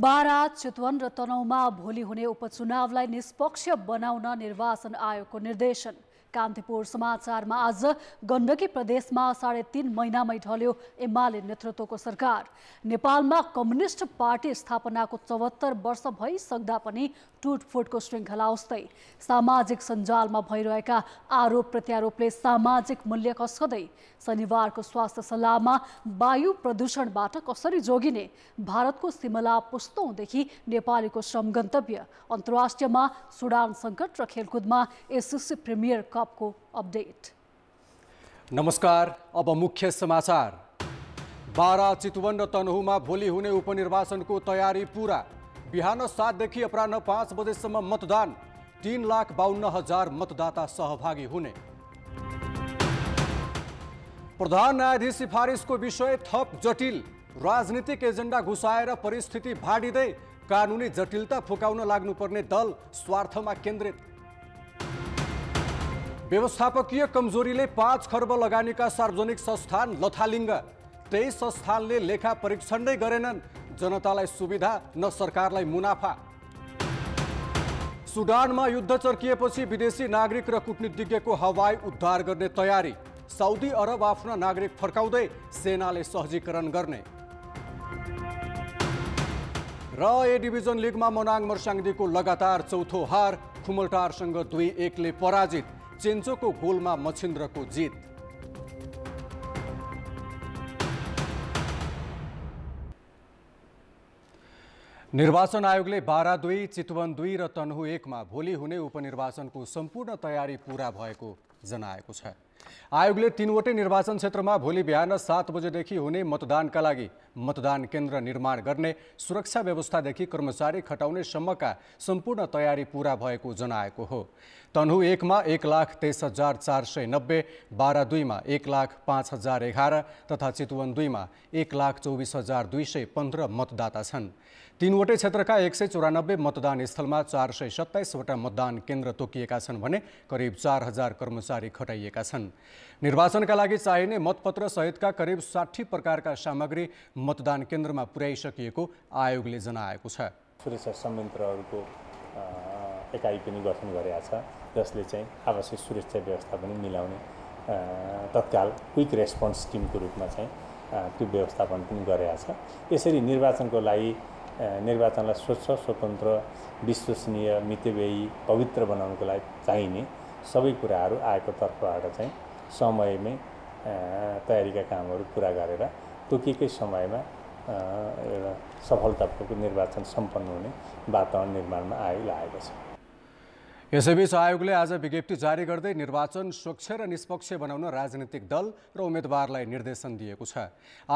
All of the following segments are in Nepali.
बारा चितवन र तनहुमा भोलि हुने उपचुनावलाई निष्पक्ष बनाउन निर्वाचन आयोगको निर्देशन कान्तिपुर समाचारमा आज गण्डकी प्रदेशमा साढे तिन महिनामै ढल्यो एमाले नेतृत्वको सरकार नेपालमा कम्युनिस्ट पार्टी स्थापनाको चौहत्तर वर्ष भइसक्दा पनि टुटफुटको श्रृङ्खला उस्तै सामाजिक सञ्जालमा भइरहेका आरोप प्रत्यारोपले सामाजिक मूल्य कस्कदै शनिबारको स्वास्थ्य सल्लाहमा वायु प्रदूषणबाट कसरी जोगिने भारतको सिमला पुस्तौँदेखि नेपालीको श्रम गन्तव्य अन्तर्राष्ट्रियमा सुडान सङ्कट र खेलकुदमा एसएससी प्रिमियर कपको अपडेट नमस्कार अब मुख्य समाचार बारा चितवन र तनहुमा भोलि हुने उपनिर्वाचनको तयारी पुरा बिहान सातदेखि अपराह पाँच बजेसम्म मतदान तिन लाख बाहन्न हजार मतदाता सहभागी हुने प्रधान न्यायाधीश सिफारिसको विषय थप जटिल राजनीतिक एजेन्डा घुसाएर परिस्थिति भाडिँदै कानुनी जटिलता फुकाउन लाग्नुपर्ने दल स्वार्थमा केन्द्रित व्यवस्थापकीय कमजोरीले पाँच खर्ब लगानीका सार्वजनिक संस्थान लथालिङ्ग त्यही संस्थानले लेखा परीक्षण नै गरेनन् जनतालाई सुविधा न सरकारलाई मुनाफा सुडानमा युद्ध चर्किएपछि विदेशी नागरिक र कुटनीतिज्ञको हवाई उद्धार गर्ने तयारी साउदी अरब आफ्ना नागरिक फर्काउँदै सेनाले सहजीकरण गर्ने र ए डिभिजन लिगमा मनाङ मर्साङदीको लगातार चौथो हार खुमलटारसँग दुई एकले पराजित चेन्चोको गोलमा मछिन्द्रको जित निर्वाचन आयोगले बारा दुई चितवन दुई र तनहु एकमा भोलि हुने उपनिर्वाचनको सम्पूर्ण तयारी पूरा भएको जनाएको छ आयोगले तीनवटै निर्वाचन क्षेत्रमा भोलि बिहान सात बजेदेखि हुने मतदानका लागि मतदान केन्द्र निर्माण गर्ने सुरक्षा व्यवस्थादेखि कर्मचारी खटाउने सम्मका सम्पूर्ण तयारी पूरा भएको जनाएको हो तनहु एकमा एक लाख तेइस हजार चार सय नब्बे बाह्र दुईमा एक लाख पाँच हजार एघार तथा चितवन दुईमा एक लाख चौबिस हजार दुई सय पन्ध्र मतदाता छन् तीनवटै क्षेत्रका एक सय चौरानब्बे मतदान स्थलमा चार सय सत्ताइसवटा मतदान केन्द्र तोकिएका छन् भने करिब चार हजार कर्मचारी खटाइएका छन् निर्वाचनका लागि चाहिने मतपत्र सहितका करिब साठी प्रकारका सामग्री मतदान केन्द्रमा पुर्याइसकिएको आयोगले जनाएको छ सुरक्षा संयन्त्रहरूको एकाइ पनि गठन गरेका छ जसले चाहिँ आवश्यक सुरक्षा व्यवस्था पनि मिलाउने तत्काल क्विक रेस्पोन्स टिमको रूपमा चाहिँ त्यो व्यवस्थापन पनि गरेका छ यसरी निर्वाचनको लागि निर्वाचनलाई स्वच्छ स्वतन्त्र विश्वसनीय मितव्ययी पवित्र बनाउनको लागि चाहिने सबै कुराहरू आएको तर्फबाट चाहिँ समयमै तयारीका कामहरू पुरा गरेर तोकेकै समयमा एउटा सफलतापूर्वक निर्वाचन सम्पन्न हुने वातावरण निर्माणमा आइ लागेको छ यसैबीच आयोगले आज विज्ञप्ति जारी गर्दै निर्वाचन स्वच्छ र निष्पक्ष बनाउन राजनीतिक दल र उम्मेद्वारलाई निर्देशन दिएको छ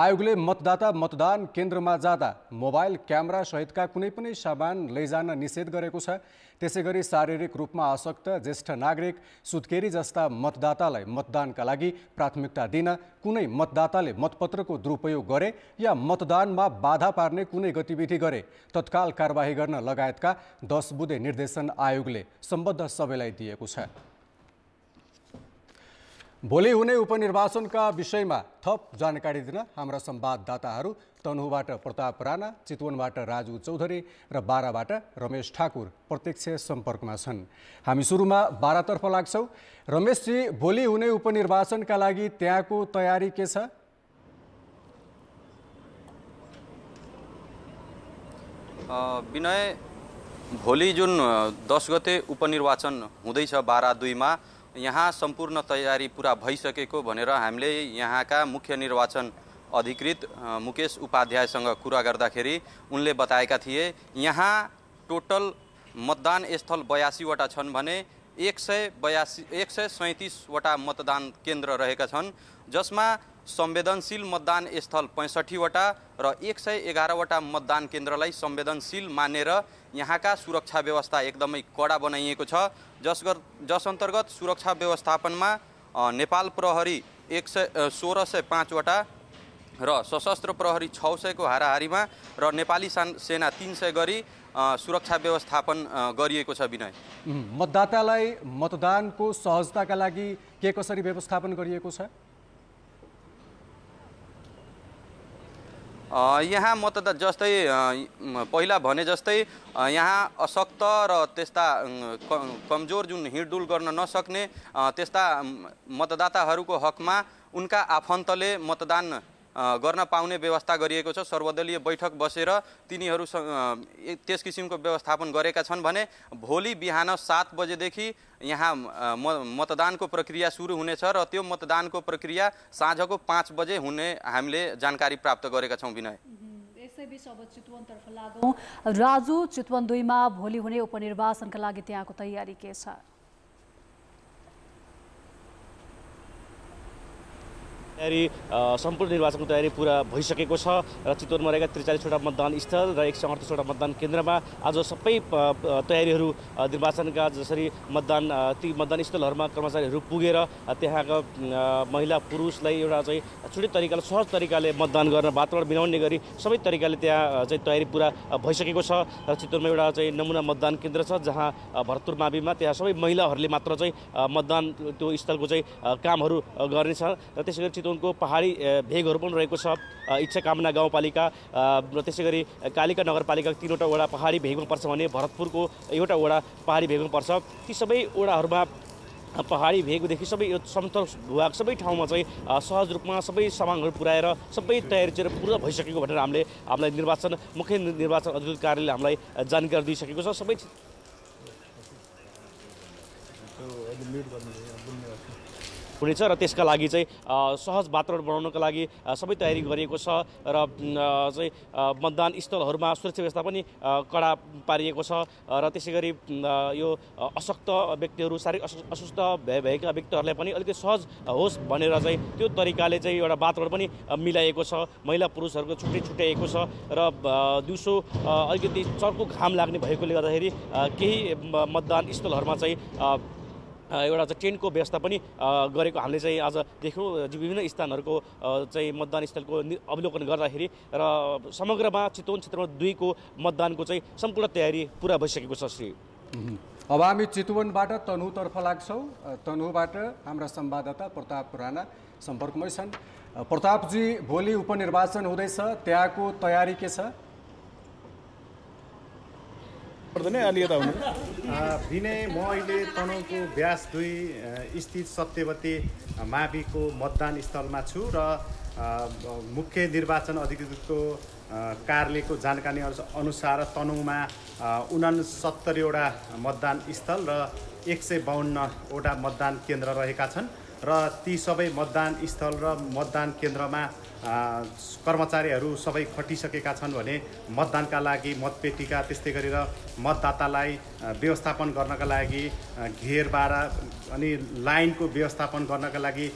आयोगले मतदाता मतदान केन्द्रमा जाँदा मोबाइल क्यामेरा सहितका कुनै पनि सामान लैजान निषेध गरेको छ त्यसै गरी शारीरिक रूपमा आसक्त ज्येष्ठ नागरिक सुत्केरी जस्ता मतदातालाई मतदानका लागि प्राथमिकता दिन कुनै मतदाताले मतपत्रको दुरुपयोग गरे या मतदानमा बाधा पार्ने कुनै गतिविधि गरे तत्काल कारवाही गर्न लगायतका दस बुधे निर्देशन आयोगले सम्बद्ध सबैलाई दिएको छ भोलि हुने उपनिर्वाचनका विषयमा थप जानकारी दिन हाम्रा संवाददाताहरू तनहुबाट प्रताप राणा चितवनबाट राजु चौधरी र बाह्रबाट रमेश ठाकुर प्रत्यक्ष सम्पर्कमा छन् हामी सुरुमा बाह्रतर्फ लाग्छौँ रमेशजी भोलि हुने उपनिर्वाचनका लागि त्यहाँको तयारी के छ विनय भोलि जुन दस गते उपनिर्वाचन हुँदैछ बाह्र दुईमा यहाँ सम्पूर्ण तयारी पुरा भइसकेको भनेर हामीले यहाँका मुख्य निर्वाचन अधिकृत मुकेश उपाध्यायसँग कुरा गर्दाखेरि उनले बताएका थिए यहाँ टोटल मतदान स्थल बयासीवटा छन् भने एक सय बयासी एक सय सैँतिसवटा मतदान केन्द्र रहेका छन् जसमा संवेदनशील मतदान स्थल पैँसठीवटा र एक सय एघारवटा मतदान केन्द्रलाई संवेदनशील मानेर यहाँका सुरक्षा व्यवस्था एकदमै कडा बनाइएको छ जस जस अन्तर्गत सुरक्षा व्यवस्थापनमा नेपाल प्रहरी एक सय सोह्र सय पाँचवटा र सशस्त्र प्रहरी छ सयको हाराहारीमा र नेपाली सेना तिन सय गरी सुरक्षा व्यवस्थापन गरिएको छ विनय मतदातालाई मतदानको सहजताका लागि के कसरी व्यवस्थापन गरिएको छ यहाँ म त जस्तै पहिला भने जस्तै यहाँ अशक्त र त्यस्ता कमजोर जुन हिँडडुल गर्न नसक्ने त्यस्ता मतदाताहरूको हकमा उनका आफन्तले मतदान गर्न पाउने व्यवस्था गरिएको छ सर्वदलीय बैठक बसेर तिनीहरू त्यस किसिमको व्यवस्थापन गरेका छन् भने भोलि बिहान सात बजेदेखि यहाँ मतदानको प्रक्रिया सुरु हुनेछ र त्यो मतदानको प्रक्रिया साँझको पाँच बजे हुने हामीले जानकारी प्राप्त गरेका छौँ विनय राजु चितवन दुईमा भोलि हुने उपनिर्वाचनका लागि त्यहाँको तयारी के छ तयारी सम्पूर्ण निर्वाचनको तयारी पुरा भइसकेको छ र चितवनमा रहेका त्रिचालिसवटा मतदान स्थल र एक सय अडतिसवटा मतदान केन्द्रमा आज सबै तयारीहरू निर्वाचनका जसरी मतदान ती मतदान स्थलहरूमा कर्मचारीहरू पुगेर त्यहाँका महिला पुरुषलाई एउटा चाहिँ छुट्टै तरिकाले सहज तरिकाले मतदान गर्न वातावरण मिलाउने गरी सबै तरिकाले त्यहाँ चाहिँ तयारी पुरा भइसकेको छ र चितवनमा एउटा चाहिँ नमुना मतदान केन्द्र छ जहाँ भरतपुर माविमा त्यहाँ सबै महिलाहरूले मात्र चाहिँ मतदान त्यो स्थलको चाहिँ कामहरू गर्नेछ र त्यसै गरी चितवनको पहाडी भेगहरू पनि रहेको छ इच्छा कामना गाउँपालिका र त्यसै गरी कालिका नगरपालिका तिनवटा वडा पहाडी भेगमा पर्छ भने भरतपुरको एउटा वडा पहाडी भेगमा पर्छ ती सबै वडाहरूमा पहाडी भेगदेखि सबै यो समतल भूभाग सबै ठाउँमा चाहिँ सहज रूपमा सबै सामानहरू पुऱ्याएर सबै तयारी चाहिँ पुरा भइसकेको भनेर हामीले हामीलाई निर्वाचन मुख्य निर्वाचन अधिकृत कार्यालयले हामीलाई जानकारी दिइसकेको छ सबै हुनेछ र त्यसका लागि चाहिँ सहज वातावरण बनाउनको लागि सबै तयारी गरिएको छ र चाहिँ मतदान स्थलहरूमा सुरक्षा व्यवस्था पनि कडा पारिएको छ र त्यसै गरी यो अशक्त व्यक्तिहरू शारीरिक अस्वस्थ भए भएका व्यक्तिहरूलाई पनि अलिकति सहज होस् भनेर चाहिँ त्यो तरिकाले चाहिँ एउटा वातावरण पनि मिलाइएको छ महिला पुरुषहरूको छुट्टै छुट्याइएको छ र दिउँसो अलिकति चर्को घाम लाग्ने भएकोले गर्दाखेरि केही मतदान स्थलहरूमा चाहिँ एउटा चाहिँ टेन्टको व्यवस्था पनि गरेको हामीले चाहिँ आज देख्यौँ विभिन्न स्थानहरूको चाहिँ मतदान स्थलको अवलोकन गर्दाखेरि र समग्रमा चितवन क्षेत्रमा दुईको मतदानको चाहिँ सम्पूर्ण तयारी पुरा भइसकेको छ श्री अब हामी चितवनबाट तनहुतर्फ लाग्छौँ तनहुबाट हाम्रा संवाददाता प्रताप राणा सम्पर्कमै छन् प्रतापजी भोलि उपनिर्वाचन हुँदैछ त्यहाँको तयारी के छ पर्दैन अलि यता हुनु विनय म अहिले तनहुँको ब्यास दुई स्थित सत्यवती माविको मतदान स्थलमा छु र मुख्य निर्वाचन अधिकृतको कार्यालयको जानकारी अनुसार तनहुँमा उनासत्तरीवटा मतदान स्थल र एक सय बाहन्नवटा मतदान केन्द्र रहेका छन् र ती सबै मतदान स्थल र मतदान केन्द्रमा कर्मचारीहरू सबै खटिसकेका छन् भने मतदानका लागि मतपेटिका त्यस्तै गरेर मतदातालाई व्यवस्थापन गर्नका लागि घेरबार अनि लाइनको व्यवस्थापन गर्नका लागि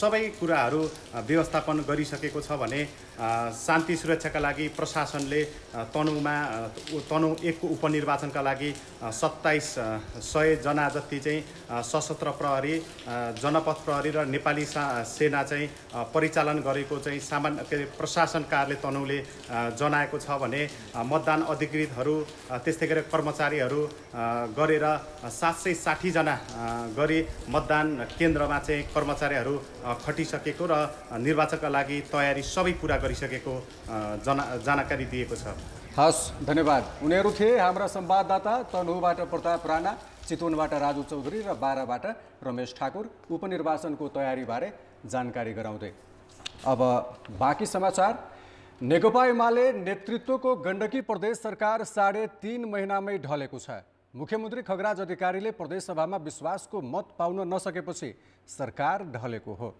सबै कुराहरू व्यवस्थापन गरिसकेको छ भने शान्ति सुरक्षाका लागि प्रशासनले तनहुमा तनहु एकको उपनिर्वाचनका लागि सत्ताइस सयजना जति चाहिँ सशस्त्र प्रहरी जनपथ प्रहरी र नेपाली सेना चाहिँ परिचालन गरेको चाहिँ सामान्य के अरे प्रशासन कार्यालय तनहुले जनाएको छ भने मतदान अधिकृतहरू त्यस्तै गरेर कर्मचारीहरू गरेर सात सय साठीजना गरी मतदान केन्द्रमा चाहिँ कर्मचारीहरू खटिसकेको र निर्वाचनका लागि तयारी सबै पुरा गरिसकेको जना जानकारी दिएको छ हस् धन्यवाद उनीहरू थिए हाम्रा संवाददाता तनहुबाट प्रताप राणा चितवनबाट राजु चौधरी र बाह्रबाट रमेश ठाकुर उपनिर्वाचनको तयारीबारे जानकारी गराउँदै अब बाँकी समाचार नेकपा एमाले नेतृत्वको गण्डकी प्रदेश सरकार साढे तिन महिनामै ढलेको छ मुख्यमन्त्री खगराज अधिकारीले प्रदेशसभामा विश्वासको मत पाउन नसकेपछि सरकार ढलेको हो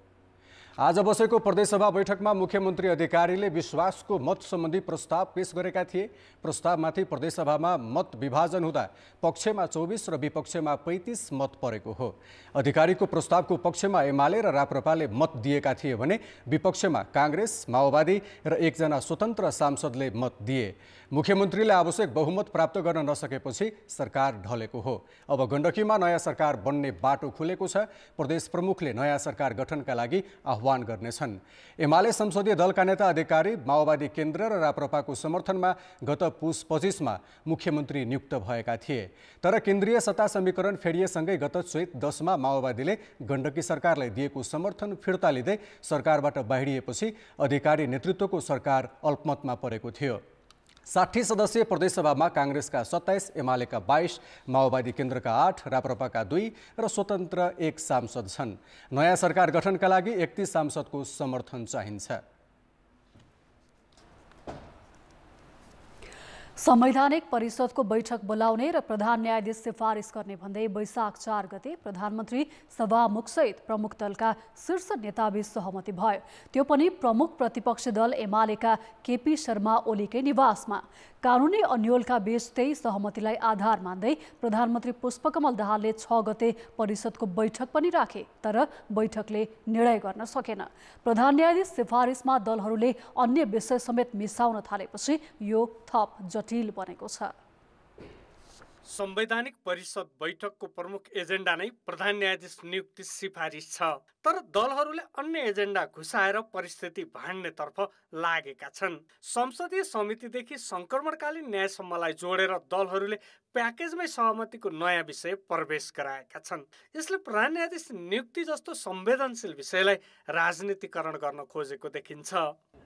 आज बसेको प्रदेशसभा बैठकमा मुख्यमन्त्री अधिकारीले विश्वासको मत सम्बन्धी प्रस्ताव पेश गरेका थिए प्रस्तावमाथि प्रदेशसभामा मत विभाजन हुँदा पक्षमा चौबिस र विपक्षमा पैँतिस मत परेको हो अधिकारीको प्रस्तावको पक्षमा एमाले र राप्रपाले मत दिएका थिए भने विपक्षमा काङ्ग्रेस माओवादी र एकजना स्वतन्त्र सांसदले मत दिए मुख्यमन्त्रीले आवश्यक बहुमत प्राप्त गर्न नसकेपछि सरकार ढलेको हो अब गण्डकीमा नयाँ सरकार बन्ने बाटो खुलेको छ प्रदेश प्रमुखले नयाँ सरकार गठनका लागि आह्वान आह्वान गर्नेछन् एमाले संसदीय दलका नेता अधिकारी माओवादी केन्द्र र राप्रपाको समर्थनमा गत पुस पच्चिसमा मुख्यमन्त्री नियुक्त भएका थिए तर केन्द्रीय सत्ता समीकरण फेरिएसँगै गत चैत दसमा माओवादीले गण्डकी सरकारलाई दिएको समर्थन फिर्ता लिँदै सरकारबाट बाहिरिएपछि अधिकारी नेतृत्वको सरकार अल्पमतमा परेको थियो साठी सदस्यीय प्रदेशसभामा काङ्ग्रेसका सत्ताइस एमालेका बाइस माओवादी केन्द्रका आठ राप्रपाका दुई र स्वतन्त्र एक सांसद छन् नयाँ सरकार गठनका लागि एकतिस सांसदको समर्थन चाहिन्छ संवैधानिक परिषदको बैठक बोलाउने र प्रधान न्यायाधीश सिफारिस गर्ने भन्दै वैशाख चार गते प्रधानमन्त्री सभामुखसहित प्रमुख दलका शीर्ष नेताबीच सहमति भयो त्यो पनि प्रमुख प्रतिपक्षी दल एमालेका केपी शर्मा ओलीकै निवासमा कानुनी अन्यलका बीच त्यही सहमतिलाई आधार मान्दै प्रधानमन्त्री पुष्पकमल दाहालले छ गते परिषदको बैठक पनि राखे तर बैठकले निर्णय गर्न सकेन प्रधान न्यायाधीश सिफारिसमा दलहरूले अन्य विषय समेत मिसाउन थालेपछि यो थप जटिल बनेको छ संवैधानिक परिषद बैठकको प्रमुख एजेन्डा नै प्रधान न्यायाधीश नियुक्ति सिफारिस छ तर दलहरूले अन्य एजेन्डा घुसाएर परिस्थिति भाँड्नेतर्फ लागेका छन् संसदीय समितिदेखि सङ्क्रमणकालीन न्यायसम्मलाई जोडेर दलहरूले प्याकेजमै सहमतिको नयाँ विषय प्रवेश गराएका छन् यसले प्रधान न्यायाधीश नियुक्ति जस्तो संवेदनशील विषयलाई राजनीतिकरण गर्न खोजेको देखिन्छ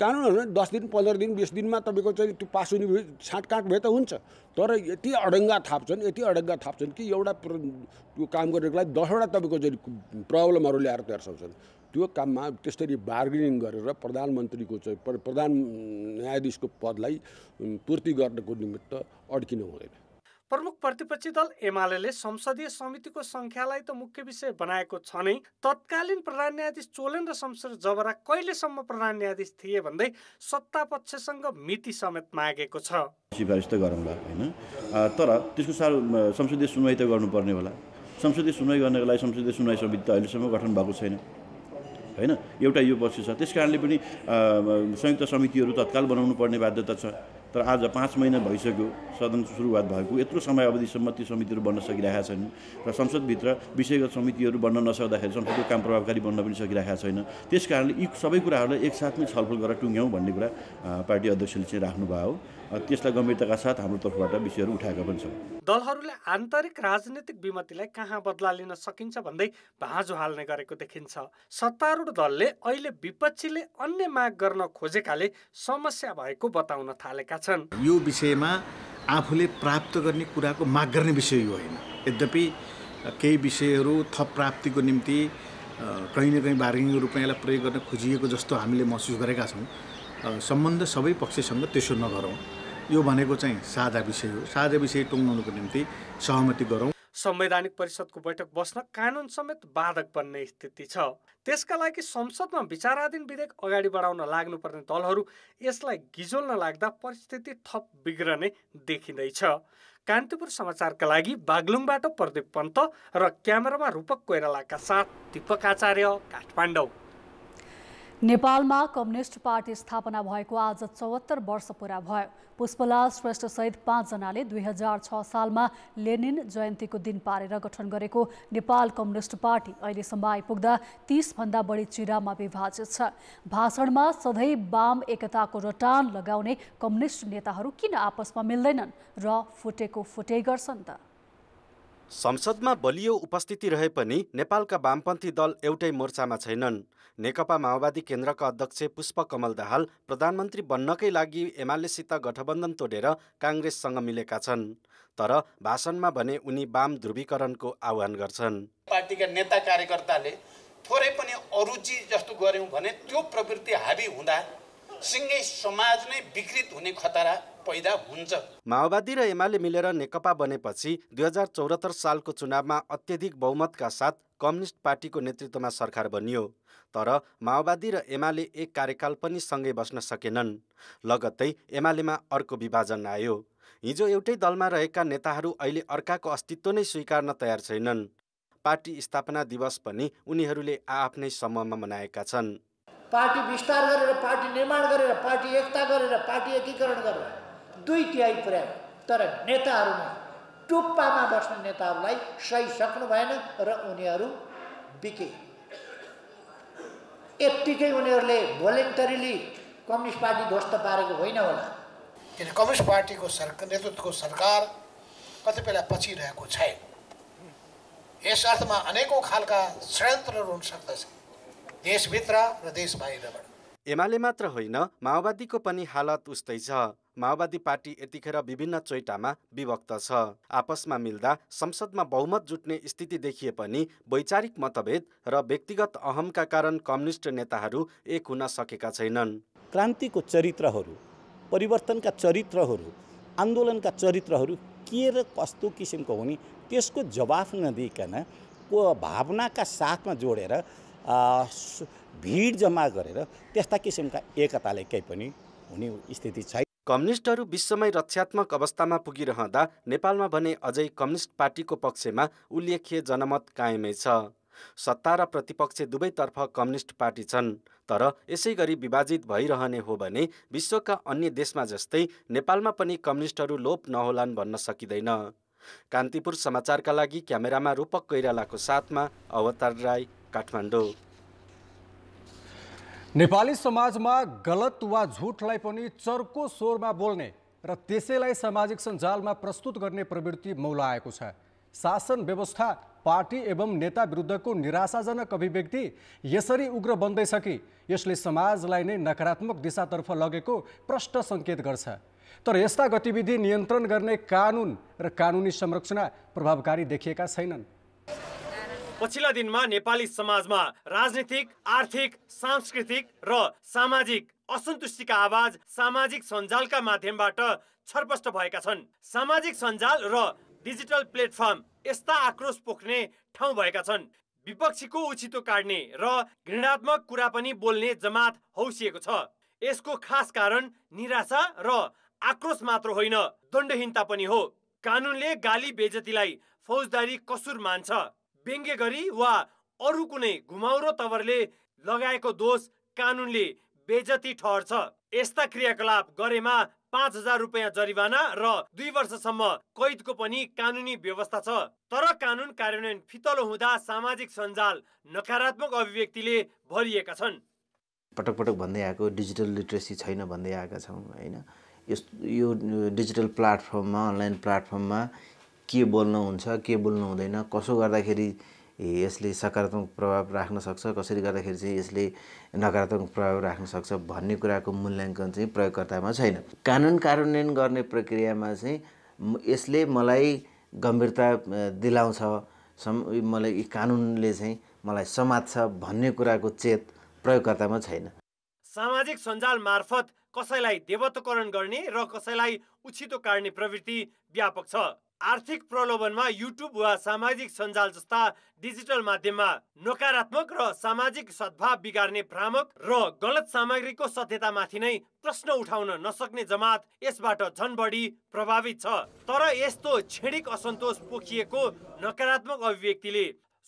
कानुनहरू दस दिन पन्ध्र दिन बिस दिनमा तपाईँको चाहिँ त्यो पास हुने छाँटकाँट भए त हुन्छ तर यति अडङ्गा थाप्छन् यति अडङ्गा थाप्छन् कि एउटा काम गर्नेको लागि दसवटा तपाईँको चाहिँ प्रब्लमहरू ल्याएर तयारसाउँछन् त्यो काममा त्यसरी बार्गेनिङ गरेर प्रधानमन्त्रीको चाहिँ प्रधान न्यायाधीशको पदलाई पूर्ति गर्नको निमित्त अड्किनु हुँदैन प्रमुख प्रतिपक्षी दल एमाले संसदीय समितिको संख्यालाई त मुख्य विषय बनाएको छ नै तत्कालीन प्रधान न्यायाधीश चोलेन र शमशेर जबरा कहिलेसम्म प्रधान न्यायाधीश थिए भन्दै सत्ता पक्षसँग मिति समेत मागेको छ सिफारिस त गरौँला होइन तर त्यसको साह्रो संसदीय सुनवाई त गर्नुपर्ने होला संसदीय सुनवाई गर्नको लागि संसदीय सुनवाई समिति त अहिलेसम्म गठन भएको छैन होइन एउटा यो पक्ष छ त्यस कारणले पनि संयुक्त समितिहरू तत्काल बनाउनु पर्ने बाध्यता छ तर आज पाँच महिना भइसक्यो सदन सुरुवात भएको यत्रो समय अवधिसम्म ती समितिहरू बन्न सकिरहेका छैनन् र संसदभित्र विषयगत समितिहरू बन्न नसक्दाखेरि संसदको काम प्रभावकारी बन्न पनि सकिरहेका छैन त्यस कारणले यी सबै कुराहरूलाई एकसाथमै छलफल गरेर टुङ्ग्याउँ भन्ने कुरा पार्टी अध्यक्षले चाहिँ राख्नुभयो त्यसलाई गम्भीरताका साथ हाम्रो तर्फबाट विषयहरू उठाएका पनि छौँ दलहरूले आन्तरिक राजनीतिक विमतिलाई कहाँ बदला लिन सकिन्छ भन्दै भाँजो हाल्ने गरेको देखिन्छ सत्तारूढ दलले अहिले विपक्षीले अन्य माग गर्न खोजेकाले समस्या भएको बताउन थालेका छन् यो विषयमा आफूले प्राप्त गर्ने कुराको माग गर्ने विषय यो होइन यद्यपि केही विषयहरू थप प्राप्तिको निम्ति कहीँ न कहीँ बार्गेनिङ रूपमा यसलाई प्रयोग गर्न खोजिएको जस्तो हामीले महसुस गरेका छौँ सम्बन्ध सबै पक्षसँग त्यसो नगरौँ यो भनेको चाहिँ साझा विषय हो साझा विषय टुङ्गाउनुको निम्ति सहमति गरौँ संवैधानिक परिषदको बैठक बस्न कानुन समेत बाधक बन्ने स्थिति छ त्यसका लागि संसदमा विचाराधीन विधेयक अगाडि बढाउन लाग्नुपर्ने दलहरू यसलाई गिजोल्न लाग्दा परिस्थिति थप बिग्रने देखिँदैछ कान्तिपुर समाचारका लागि बागलुङबाट प्रदीप पन्त र क्यामेरामा रूपक कोइरालाका साथ दीपक आचार्य काठमाडौँ नेपालमा कम्युनिस्ट पार्टी स्थापना भएको आज चौहत्तर वर्ष पुरा भयो पुष्पलाल श्रेष्ठसहित पाँचजनाले दुई हजार छ सालमा लेनिन जयन्तीको दिन पारेर गठन गरेको नेपाल कम्युनिस्ट पार्टी अहिलेसम्म आइपुग्दा तिसभन्दा बढी चिरामा विभाजित छ भाषणमा सधैँ वाम एकताको रटान लगाउने कम्युनिस्ट नेताहरू किन आपसमा मिल्दैनन् र फुटेको फुटे गर्छन् त संसदमा बलियो उपस्थिति रहे पनि नेपालका वामपन्थी दल एउटै मोर्चामा छैनन् नेकपा माओवादी केन्द्रका अध्यक्ष पुष्प कमल दाहाल प्रधानमन्त्री बन्नकै लागि एमालेसित गठबन्धन तोडेर काङ्ग्रेससँग मिलेका छन् तर भाषणमा भने उनी वाम ध्रुवीकरणको आह्वान गर्छन् पार्टीका नेता कार्यकर्ताले थोरै पनि अरुचि जस्तो गऱ्यौँ भने त्यो प्रवृत्ति हाबी हुँदा सिङ्गै समाज नै विकृत हुने खतरा पैदा हुन्छ माओवादी र एमाले मिलेर नेकपा बनेपछि दुई हजार चौरात्तर सालको चुनावमा अत्यधिक बहुमतका साथ कम्युनिस्ट पार्टीको नेतृत्वमा सरकार बनियो तर माओवादी र एमाले एक कार्यकाल पनि सँगै बस्न सकेनन् लगत्तै एमालेमा अर्को विभाजन आयो हिजो एउटै दलमा रहेका नेताहरू अहिले अर्काको अस्तित्व नै स्वीकार्न तयार छैनन् पार्टी स्थापना दिवस पनि उनीहरूले आआफ्नै समूहमा मनाएका छन् पार्टी विस्तार गरेर पार्टी निर्माण गरेर पार्टी एकता गरेर पार्टी एकीकरण गरेर दुई तिहाई पुर्यायो तर नेताहरूमा टुप्पामा बस्ने नेताहरूलाई सही सक्नु भएन र उनीहरू बिके यत्तिकै उनीहरूले भोलेन्टरीली कम्युनिस्ट पार्टी ध्वस्त पारेको होइन होला किन कम्युनिस्ट पार्टीको सरकार नेतृत्वको सरकार कति बेला पछि रहेको छैन यस अर्थमा अनेकौँ खालका षड्यन्त्रहरू हुन सक्दछ देशभित्र र देश बाहिरबाट एमाले मात्र होइन माओवादीको पनि हालत उस्तै छ माओवादी पार्टी यतिखेर विभिन्न चोइटामा विभक्त छ आपसमा मिल्दा संसदमा बहुमत जुट्ने स्थिति देखिए पनि वैचारिक मतभेद र व्यक्तिगत अहमका कारण कम्युनिस्ट नेताहरू एक हुन सकेका छैनन् क्रान्तिको चरित्रहरू परिवर्तनका चरित्रहरू आन्दोलनका चरित्रहरू के र कस्तो किसिमको हुने त्यसको जवाफ नदिइकन भावनाका साथमा जोडेर भिड जम्मा गरेर त्यस्ता किसिमका एकताले केही पनि हुने स्थिति छैन कम्युनिस्टहरू विश्वमै रक्षात्मक अवस्थामा पुगिरहँदा नेपालमा भने अझै कम्युनिस्ट पार्टीको पक्षमा उल्लेख्य जनमत कायमै छ सत्ता र प्रतिपक्ष दुवैतर्फ कम्युनिस्ट पार्टी छन् तर यसै गरी विभाजित भइरहने हो भने विश्वका अन्य देशमा जस्तै नेपालमा पनि कम्युनिस्टहरू लोप नहोलान् भन्न सकिँदैन कान्तिपुर समाचारका लागि क्यामेरामा रूपक कोइरालाको साथमा अवतार राई काठमाडौँ नेपाली समाजमा गलत वा झुटलाई पनि चर्को स्वरमा बोल्ने र त्यसैलाई सामाजिक सञ्जालमा प्रस्तुत गर्ने प्रवृत्ति मौलाएको छ शासन व्यवस्था पार्टी एवं नेता विरुद्धको निराशाजनक अभिव्यक्ति यसरी उग्र बन्दैछ कि यसले समाजलाई नै नकारात्मक दिशातर्फ लगेको प्रष्ट सङ्केत गर्छ तर यस्ता गतिविधि नियन्त्रण गर्ने कानुन र कानुनी संरचना प्रभावकारी देखिएका छैनन् पछिल्ला दिनमा नेपाली समाजमा राजनीतिक आर्थिक सांस्कृतिक र सामाजिक असन्तुष्टिका आवाज सामाजिक सञ्जालका माध्यमबाट छरपष्ट भएका छन् सामाजिक सञ्जाल र डिजिटल प्लेटफर्म यस्ता आक्रोश पोख्ने ठाउँ भएका छन् विपक्षीको उछितो काट्ने र घृणात्मक कुरा पनि बोल्ने जमात हौसिएको छ यसको खास कारण निराशा र आक्रोश मात्र होइन दण्डहीनता पनि हो कानुनले गाली बेजतीलाई फौजदारी कसुर मान्छ व्यङ्ग्य गरी वा अरू कुनै घुमाउरो तवरले लगाएको दोष कानुनले बेजती ठहरछ यस्ता क्रियाकलाप गरेमा पाँच हजार रुपियाँ जरिवाना र दुई वर्षसम्म कैदको पनि कानुनी व्यवस्था छ तर कानुन कार्यान्वयन फितलो हुँदा सामाजिक सञ्जाल नकारात्मक अभिव्यक्तिले भरिएका छन् पटक पटक भन्दै आएको डिजिटल लिट्रेसी छैन भन्दै आएका छौँ होइन यस यो डिजिटल प्लाटफर्ममा अनलाइन प्लाटफर्ममा के बोल्नु हुन्छ के बोल्नु हुँदैन कसो गर्दाखेरि यसले सकारात्मक प्रभाव राख्न सक्छ कसरी गर्दाखेरि चाहिँ यसले नकारात्मक प्रभाव राख्न सक्छ भन्ने कुराको मूल्याङ्कन चाहिँ प्रयोगकर्तामा छैन कानुन कार्यान्वयन गर्ने प्रक्रियामा चाहिँ यसले मलाई गम्भीरता दिलाउँछ मलाई मलाई कानुनले चाहिँ मलाई समात्छ भन्ने कुराको चेत प्रयोगकर्तामा छैन सामाजिक सञ्जाल मार्फत कसैलाई देवत्वकरण गर्ने र कसैलाई उछितो काट्ने प्रवृत्ति व्यापक छ आर्थिक प्रलोभनमा युट्युब वा सामाजिक सञ्जाल जस्ता डिजिटल माध्यममा नकारात्मक र सामाजिक सद्भाव बिगार्ने भ्रामक र गलत सामग्रीको सत्यतामाथि नै प्रश्न उठाउन नसक्ने जमात यसबाट झन बढी प्रभावित छ तर यस्तो छेडिक असन्तोष पोखिएको नकारात्मक अभिव्यक्तिले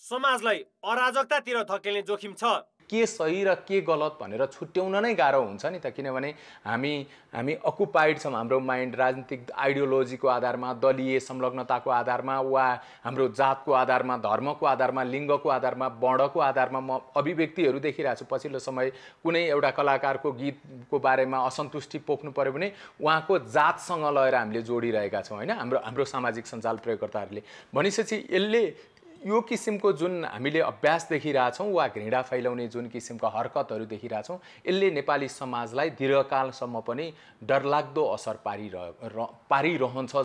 समाजलाई अराजकतातिर धकेल्ने जोखिम छ के सही र के गलत भनेर छुट्याउन नै गाह्रो हुन्छ नि त किनभने हामी हामी अकुपाइड छौँ हाम्रो माइन्ड राजनीतिक आइडियोलोजीको आधारमा दलीय संलग्नताको आधारमा वा हाम्रो जातको आधारमा धर्मको आधारमा लिङ्गको आधारमा वर्णको आधारमा म अभिव्यक्तिहरू देखिरहेको छु पछिल्लो समय कुनै एउटा कलाकारको गीतको बारेमा असन्तुष्टि पोख्नु पऱ्यो भने उहाँको जातसँग लगेर हामीले जोडिरहेका छौँ होइन हाम्रो हाम्रो सामाजिक सञ्जाल प्रयोगकर्ताहरूले भनेपछि यसले यो किसिमको जुन हामीले अभ्यास देखिरहेछौँ वा घृणा फैलाउने जुन किसिमका हरकतहरू देखिरहेछौँ यसले नेपाली समाजलाई दीर्घकालसम्म पनि डरलाग्दो असर पारिरह पारिरहन्छ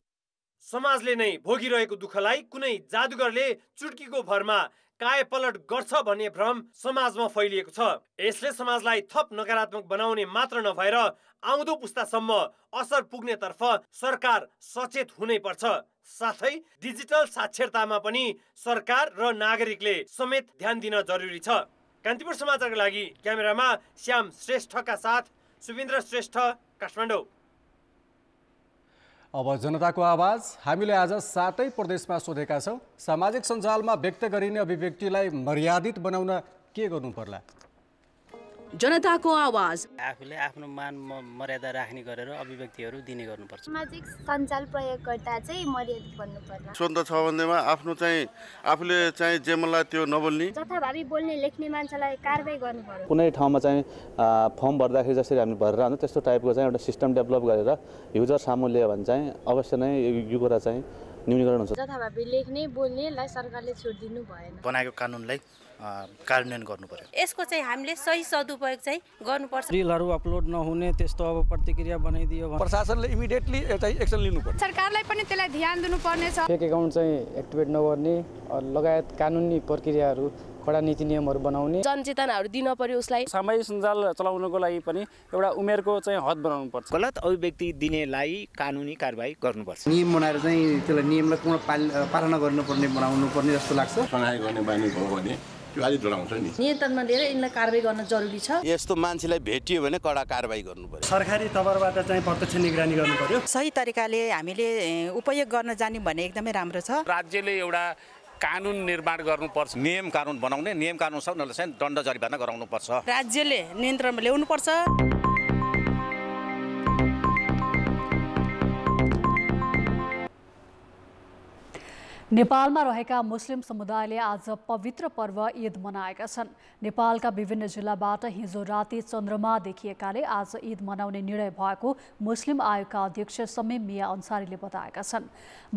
समाजले नै भोगिरहेको दुःखलाई कुनै जादुगरले चुट्कीको भरमा कायपलट गर्छ भन्ने भ्रम समाजमा फैलिएको छ यसले समाजलाई थप नकारात्मक बनाउने मात्र नभएर आउँदो पुस्तासम्म असर पुग्नेतर्फ सरकार सचेत हुनै पर्छ साथै डिजिटल साक्षरतामा पनि सरकार र नागरिकले समेत ध्यान दिन जरुरी छ कान्तिपुर समाचारका लागि क्यामेरामा श्याम श्रेष्ठका साथ सुविन्द्र श्रेष्ठ काठमाडौँ अब जनताको आवाज हामीले आज सातै प्रदेशमा सोधेका छौँ सामाजिक सञ्जालमा व्यक्त गरिने अभिव्यक्तिलाई मर्यादित बनाउन के गर्नु पर्ला जनताको आवाज आफूले आफ्नो मान मर्यादा राख्ने गरेर अभिव्यक्तिहरू दिने गर्नुपर्छ सामाजिक सञ्जाल प्रयोगकर्ता चाहिँ मर्यादित भन्नु पर्ला स्वतन्त्र छ भन्दैमा आफ्नो चाहिँ आफूले चाहिँ जे मनलाई त्यो नबोल्ने जथाभावी बोल्ने लेख्ने मान्छेलाई कारवाही गर्नु पर्छ कुनै ठाउँमा चाहिँ फर्म भर्दाखेरि जसरी हामी भरेर आउँछ त्यस्तो टाइपको चाहिँ एउटा सिस्टम डेभलप गरेर युजर सामु ल्यायो भने चाहिँ अवश्य नै यो कुरा चाहिँ न्यूनीकरण हुन्छ जथाभावी लेख्ने बोल्नेलाई सरकारले छुट दिनु भएन बनाएको कानुनलाई कार्यान्वयन गर्नु पर्यो यसको चाहिँ हामीले सही सदुपयोग चाहिँ गर्नुपर्छ रिलहरू अपलोड नहुने त्यस्तो अब प्रतिक्रिया बनाइदियो प्रशासनले इमिडिएटली एउटा एक्सन लिनुपर्छ सरकारलाई पनि त्यसलाई ध्यान दिनुपर्नेछ फेक एकाउन्ट चाहिँ एक्टिभेट नगर्ने लगायत कानुनी प्रक्रियाहरू कडा नीति नियमहरू बनाउने जनचेतनाहरू दिन पर्यो उसलाई सामाजिक सञ्जाल चलाउनको लागि पनि एउटा उमेरको चाहिँ हद बनाउनु पर्छ गलत अभिव्यक्ति दिनेलाई कानुनी कारवाही गर्नुपर्छ नियम बनाएर चाहिँ त्यसलाई नियमलाई पूर्ण पालना गर्नुपर्ने बनाउनु पर्ने जस्तो लाग्छ गर्ने बानी भयो भने नियन्त्रणमा लिएर यिनलाई कारवाही गर्न जरुरी छ यस्तो मान्छेलाई भेटियो भने कडा कारवाही गर्नु पर्यो सरकारी तवरबाट चाहिँ प्रत्यक्ष निगरानी गर्नु पर्यो सही तरिकाले हामीले उपयोग गर्न जान्यौँ भने एकदमै राम्रो छ राज्यले एउटा कानुन निर्माण गर्नुपर्छ नियम कानुन बनाउने नियम कानुन छ उनीहरूलाई चाहिँ दण्ड जरिवाना गराउनुपर्छ राज्यले नियन्त्रणमा ल्याउनुपर्छ नेपालमा रहेका मुस्लिम समुदायले आज पवित्र पर्व ईद मनाएका छन् नेपालका विभिन्न जिल्लाबाट हिजो राति चन्द्रमा देखिएकाले आज ईद मनाउने निर्णय भएको मुस्लिम आयोगका अध्यक्ष समीम मिया अन्सारीले बताएका छन्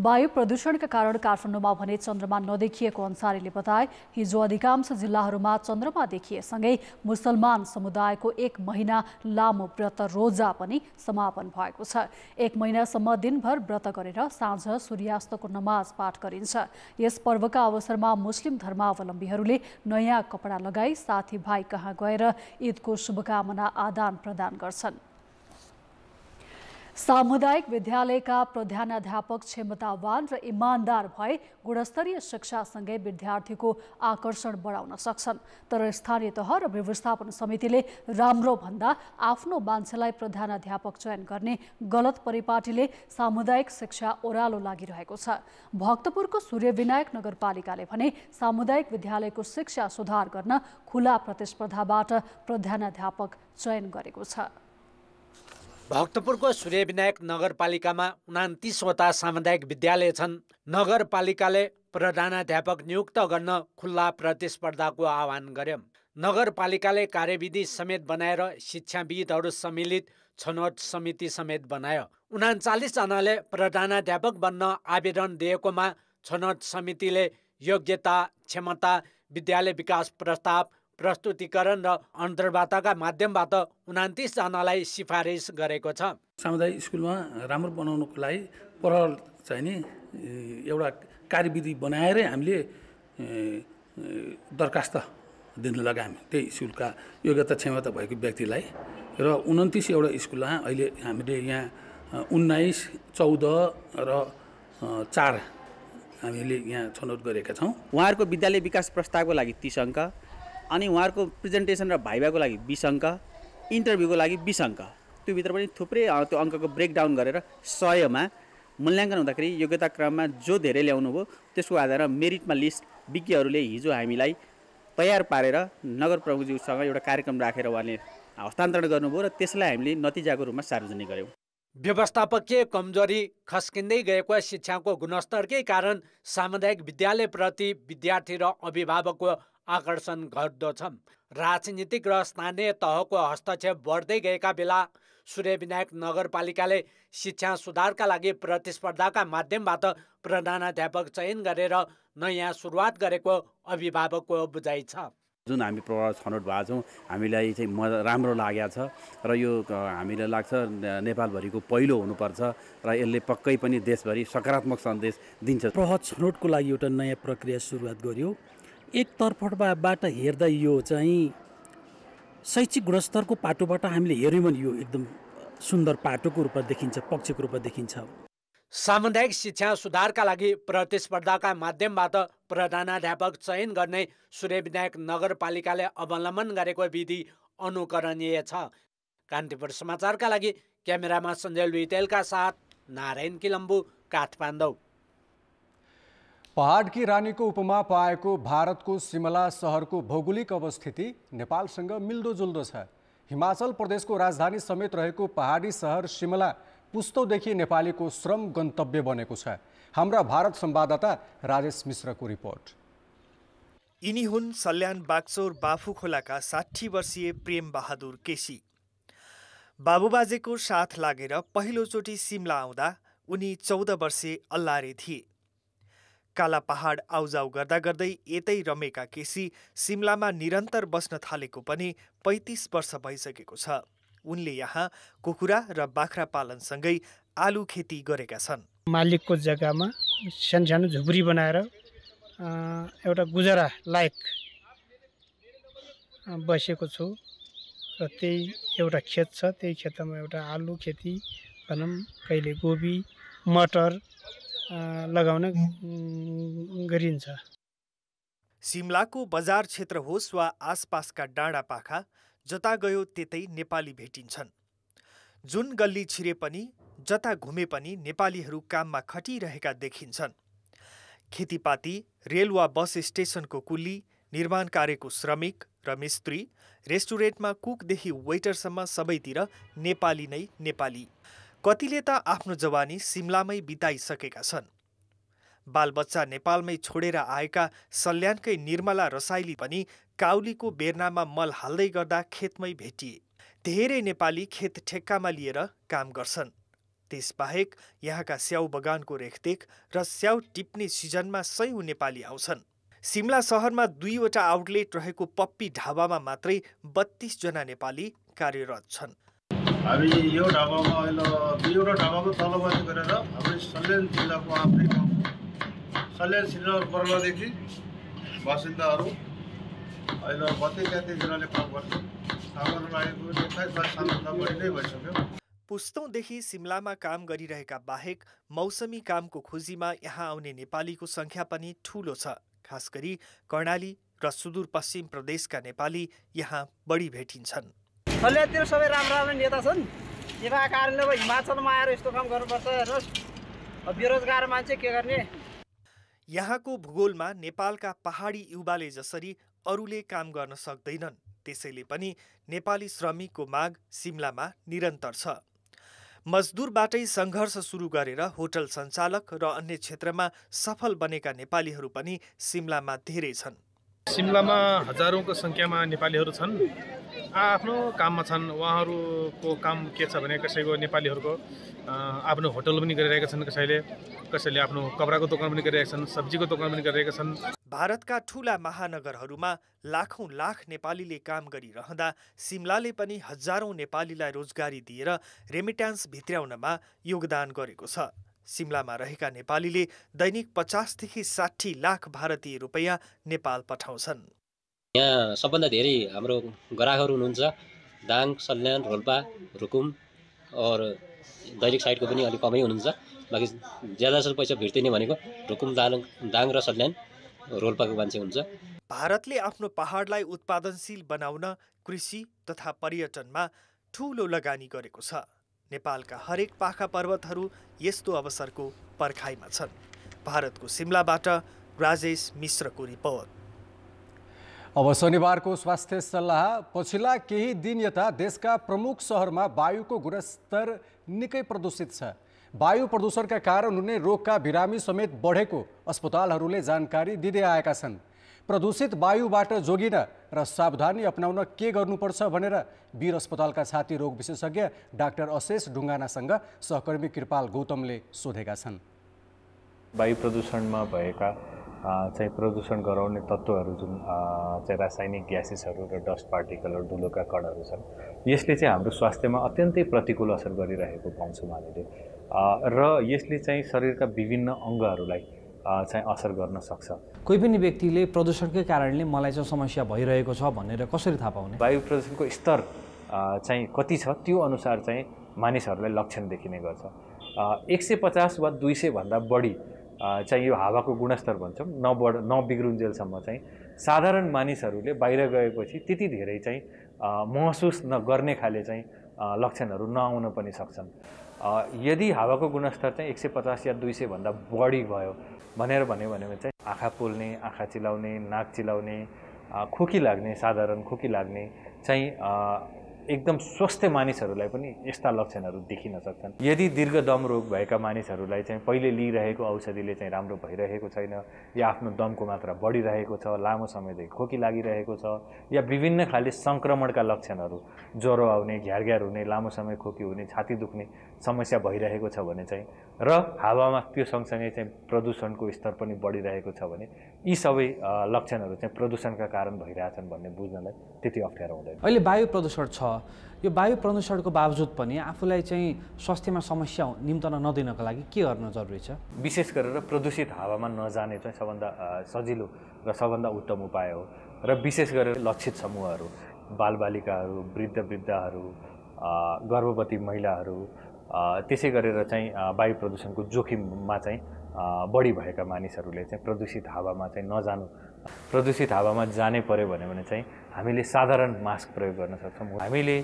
वायु प्रदूषणका कारण काठमाडौँमा भने चन्द्रमा नदेखिएको अन्सारीले बताए हिजो अधिकांश जिल्लाहरूमा चन्द्रमा देखिएसँगै मुसलमान समुदायको एक महिना लामो व्रत रोजा पनि समापन भएको छ एक महिनासम्म दिनभर व्रत गरेर साँझ सूर्यास्तको नमाज पाठ गरे गरिन्छ यस पर्वका अवसरमा मुस्लिम धर्मावलम्बीहरूले नयाँ कपडा लगाई साथीभाइ कहाँ गएर ईदको शुभकामना आदान प्रदान गर्छन् सामुदायिक विद्यालयका प्रधानाध्यापक क्षमतावान र इमान्दार भए गुणस्तरीय शिक्षासँगै विद्यार्थीको आकर्षण बढाउन सक्छन् तर स्थानीय तह र व्यवस्थापन समितिले राम्रो भन्दा आफ्नो मान्छेलाई प्रधानाध्यापक चयन गर्ने गलत परिपाटीले सामुदायिक शिक्षा ओह्रालो लागिरहेको छ भक्तपुरको सूर्यविनायक नगरपालिकाले भने सामुदायिक विद्यालयको शिक्षा सुधार गर्न खुला प्रतिस्पर्धाबाट प्रधानाध्यापक चयन गरेको छ भक्तपुरको सूर्यविनायक नगरपालिकामा उनातिसवटा सामुदायिक विद्यालय छन् नगरपालिकाले प्रधानाध्यापक नियुक्त गर्न खुल्ला प्रतिस्पर्धाको आह्वान गर्यो नगरपालिकाले कार्यविधि समेत बनाएर शिक्षाविदहरू सम्मिलित छनौट समिति समेत बनायो उनाचालिसजनाले प्रधानाध्यापक बन्न आवेदन दिएकोमा छनौट समितिले योग्यता क्षमता विद्यालय विकास प्रस्ताव प्रस्तुतिकरण र अन्तर्वार्ताका माध्यमबाट उनातिसजनालाई सिफारिस गरेको छ सामुदायिक स्कुलमा राम्रो बनाउनको लागि प्रहर चाहिँ नि एउटा कार्यविधि बनाएरै हामीले दरखास्त दिन लगायौँ त्यही स्कुलका योग्यता क्षमता भएको व्यक्तिलाई र उन्तिस एउटा स्कुलमा अहिले हामीले यहाँ उन्नाइस चौध र चार हामीले यहाँ छनौट गरेका छौँ उहाँहरूको विद्यालय विकास प्रस्तावको लागि तिस अङ्क अनि उहाँहरूको प्रेजेन्टेसन र भाइभाको लागि बिस अङ्क इन्टरभ्यूको लागि बिस अङ्क भित्र पनि थुप्रै त्यो अङ्कको ब्रेकडाउन गरेर सयमा मूल्याङ्कन हुँदाखेरि योग्यता क्रममा जो धेरै ल्याउनु भयो त्यसको आधारमा मेरिटमा लिस्ट विज्ञहरूले हिजो हामीलाई तयार पारेर नगर प्रमुखज्यूसँग एउटा कार्यक्रम राखेर उहाँले हस्तान्तरण गर्नुभयो र त्यसलाई हामीले नतिजाको रूपमा सार्वजनिक गऱ्यौँ व्यवस्थापकीय कमजोरी खस्किँदै गएको शिक्षाको गुणस्तरकै कारण सामुदायिक विद्यालयप्रति विद्यार्थी र अभिभावकको आकर्षण गर्दछ राजनीतिक र स्थानीय तहको हस्तक्षेप बढ्दै गएका बेला सूर्यविनायक नगरपालिकाले शिक्षा सुधारका लागि प्रतिस्पर्धाका माध्यमबाट प्रधानाध्यापक चयन गरेर नयाँ सुरुवात गरेको अभिभावकको बुझाइ छ जुन हामी प्रभाव छनौट भएको छौँ हामीलाई चाहिँ म राम्रो लागेको छ र यो हामीलाई लाग्छ नेपालभरिको पहिलो हुनुपर्छ र यसले पक्कै पनि देशभरि सकारात्मक सन्देश दिन्छ प्रभाव छनौटको लागि एउटा नयाँ प्रक्रिया सुरुवात गर्यो एकतर्फबाट हेर्दा यो चाहिँ शैक्षिक गुणस्तरको पाटोबाट हामीले हेऱ्यौँ भने यो एकदम सुन्दर पाटोको रूपमा देखिन्छ पक्षको रूपमा देखिन्छ सामुदायिक शिक्षा सुधारका लागि प्रतिस्पर्धाका माध्यमबाट प्रधानाध्यापक चयन गर्ने सूर्यविनायक नगरपालिकाले अवलम्बन गरेको विधि अनुकरणीय छ कान्तिपुर समाचारका लागि क्यामेरामा सञ्जय लुइटेलका साथ नारायण किलम्बु काठमाडौँ पहाडकी रानीको उपमा पाएको भारतको सिमला सहरको भौगोलिक अवस्थिति नेपालसँग मिल्दोजुल्दो छ हिमाचल प्रदेशको राजधानी समेत रहेको पहाडी सहर सिमला पुस्तौदेखि नेपालीको श्रम गन्तव्य बनेको छ हाम्रा भारत संवाददाता राजेश मिश्रको रिपोर्ट यिनी हुन् सल्यान बागचौर बाफुखोलाका साठी वर्षीय प्रेम बहादुर केसी बाबुबाजेको साथ लागेर पहिलोचोटि सिमला आउँदा उनी चौध वर्षे अल्लारे थिए काला पहाड आउजाउ गर्दा गर्दै यतै रमेका केसी सिमलामा निरन्तर बस्न थालेको पनि पैँतिस वर्ष भइसकेको छ उनले यहाँ कुखुरा र बाख्रा पालनसँगै आलु खेती गरेका छन् मालिकको जग्गामा सानो झुपडी बनाएर एउटा गुजारा लायक बसेको छु र त्यही एउटा खेत छ त्यही खेतमा एउटा आलु खेती भनौँ कहिले गोबी मटर लगाउने गरिन्छ सिमलाको बजार क्षेत्र होस् वा आसपासका डाँडापाखा जता गयो त्यतै नेपाली भेटिन्छन् जुन गल्ली छिरे पनि जता घुमे पनि नेपालीहरू काममा खटिरहेका देखिन्छन् खेतीपाती रेल वा बस स्टेसनको कुल्ली निर्माण कार्यको श्रमिक र मिस्त्री रेस्टुरेन्टमा कुकदेखि वेटरसम्म सबैतिर नेपाली नै नेपाली कतिले त आफ्नो जवानी सिमलामै बिताइसकेका छन् बालबच्चा नेपालमै छोडेर आएका सल्यानकै निर्मला रसाइली पनि काउलीको बेर्नामा मल हाल्दै गर्दा खेतमै भेटिए धेरै नेपाली खेत ठेक्कामा लिएर काम गर्छन् त्यसबाहेक यहाँका स्याउ बगानको रेखदेख र स्याउ टिप्ने सिजनमा सयौँ नेपाली आउँछन् सिमला सहरमा दुईवटा आउटलेट रहेको पप्पी ढाबामा मात्रै बत्तीसजना नेपाली कार्यरत छन् हामी यो ढाबामा अहिले दुईवटा ढाबाको तलबाजी गरेर हाम्रो सल्यान जिल्लाको आफ्नै गाउँ सल्यान श्रीनगर पर्वदेखि बासिन्दाहरू अहिले कतै कतिजनाले काम गर्छ सामान लागेको एक्काइस बाइस सालभन्दा बढी नै भइसक्यो पुस्तौँदेखि सिमलामा काम गरिरहेका बाहेक मौसमी कामको खोजीमा यहाँ आउने नेपालीको सङ्ख्या पनि ठुलो छ खास गरी कर्णाली र सुदूरपश्चिम प्रदेशका नेपाली यहाँ बढी भेटिन्छन् खलेतिर सबै राम्रो राम्रो नेता छन् नेपाल कारणले अब हिमाचलमा आएर यस्तो काम गर्नुपर्छ हेर्नुहोस् बेरोजगार मान्छे के गर्ने यहाँको भूगोलमा नेपालका पहाडी युवाले जसरी अरूले काम गर्न सक्दैनन् त्यसैले पनि नेपाली श्रमिकको माग सिमलामा निरन्तर छ मजदुरबाटै सङ्घर्ष सुरु गरेर होटल सञ्चालक र अन्य क्षेत्रमा सफल बनेका नेपालीहरू पनि सिमलामा धेरै छन् सिमलामा हजारौँको सङ्ख्यामा नेपालीहरू छन् आफ्नो काममा छन् उहाँहरूको काम के छ भने कसैको नेपालीहरूको आफ्नो होटल पनि गरिरहेका छन् कसैले कसैले आफ्नो कपडाको दोकान पनि गरिरहेका छन् सब्जीको दोकान पनि गरिरहेका छन् भारतका ठुला महानगरहरूमा लाखौँ लाख नेपालीले काम गरिरहँदा सिमलाले पनि हजारौँ नेपालीलाई रोजगारी दिएर रेमिट्यान्स भित्र्याउनमा योगदान गरेको छ सिमलामा रहेका नेपालीले दैनिक पचासदेखि साठी लाख भारतीय रुपैयाँ नेपाल पठाउँछन् यहाँ सबभन्दा धेरै हाम्रो ग्राहकहरू हुनुहुन्छ दाङ सल्यान रोल्पा रुकुम अरू दैनिक साइडको पनि अलिक कमै हुनुहुन्छ बाँकी ज्यादा जस्तो पैसा भिर्तिने भनेको रुकुम दाङ दाङ र सल्यान रोल्पाको मान्छे हुन्छ भारतले आफ्नो पहाडलाई उत्पादनशील बनाउन कृषि तथा पर्यटनमा ठुलो लगानी गरेको छ नेपालका हरेक पाखा पर्वतहरू यस्तो अवसरको पर्खाइमा छन् भारतको सिमलाबाट राजेश मिश्रको रिपोर्ट अब शनिबारको स्वास्थ्य सल्लाह पछिल्ला केही दिन यता देशका प्रमुख सहरमा वायुको गुणस्तर निकै प्रदूषित छ वायु प्रदूषणका कारण हुने रोगका बिरामी समेत बढेको अस्पतालहरूले जानकारी दिँदै आएका छन् प्रदूषित वायुबाट जोगिन र सावधानी अप्नाउन के गर्नुपर्छ भनेर वीर अस्पतालका छाती रोग विशेषज्ञ डाक्टर अशेष ढुङ्गानासँग सहकर्मी कृपाल गौतमले सोधेका छन् वायु प्रदूषणमा भएका चाहिँ प्रदूषण गराउने तत्त्वहरू जुन चाहिँ रासायनिक ग्यासेसहरू र डस्ट पार्टिकलहरू धुलोका कणहरू छन् यसले चाहिँ हाम्रो स्वास्थ्यमा अत्यन्तै प्रतिकूल असर गरिरहेको पाउँछौँ हामीले र यसले चाहिँ शरीरका विभिन्न अङ्गहरूलाई चाहिँ असर गर्न सक्छ कोही पनि व्यक्तिले प्रदूषणकै कारणले मलाई चाहिँ समस्या भइरहेको छ भनेर कसरी थाहा पाउने वायु प्रदूषणको स्तर चाहिँ कति छ त्यो अनुसार चाहिँ मानिसहरूलाई लक्षण देखिने गर्छ एक सय पचास वा दुई सयभन्दा बढी चाहिँ यो हावाको गुणस्तर भन्छौँ नबढ नबिग्रुन्जेलसम्म चाहिँ साधारण मानिसहरूले बाहिर गएपछि त्यति धेरै चाहिँ महसुस नगर्ने खाले चाहिँ लक्षणहरू नआउन पनि सक्छन् यदि हावाको गुणस्तर चाहिँ एक सय पचास या दुई सयभन्दा बढी भयो भनेर भन्यो भने चाहिँ आँखा पोल्ने आँखा चिलाउने नाक चिलाउने खोकी लाग्ने साधारण खोकी लाग्ने चाहिँ एकदम स्वस्थ मानिसहरूलाई पनि यस्ता लक्षणहरू देखिन सक्छन् यदि दीर्घदम रोग भएका मानिसहरूलाई चाहिँ पहिले लिइरहेको औषधिले चाहिँ राम्रो भइरहेको छैन या आफ्नो दमको मात्रा बढिरहेको छ लामो समयदेखि खोकी लागिरहेको छ या विभिन्न खाले सङ्क्रमणका लक्षणहरू ज्वरो आउने घ्यार घ्यार हुने लामो समय खोकी हुने छाती दुख्ने समस्या भइरहेको छ भने चाहिँ र हावामा त्यो सँगसँगै चाहिँ प्रदूषणको स्तर पनि बढिरहेको छ भने यी सबै लक्षणहरू चाहिँ प्रदूषणका कारण भइरहेछन् भन्ने बुझ्नलाई त्यति अप्ठ्यारो हुँदैन अहिले वायु प्रदूषण छ यो वायु प्रदूषणको बावजुद पनि आफूलाई चाहिँ स्वास्थ्यमा समस्या निम्तन नदिनको लागि के गर्न जरुरी छ विशेष गरेर प्रदूषित हावामा नजाने चाहिँ सबभन्दा सजिलो र सबभन्दा उत्तम उपाय हो र विशेष गरेर लक्षित समूहहरू बालबालिकाहरू वृद्ध वृद्धहरू गर्भवती महिलाहरू त्यसै गरेर चाहिँ वायु प्रदूषणको जोखिममा चाहिँ बढी भएका मानिसहरूले चाहिँ प्रदूषित हावामा चाहिँ नजानु प्रदूषित हावामा जानै पऱ्यो भने चाहिँ हामीले साधारण मास्क प्रयोग गर्न सक्छौँ हामीले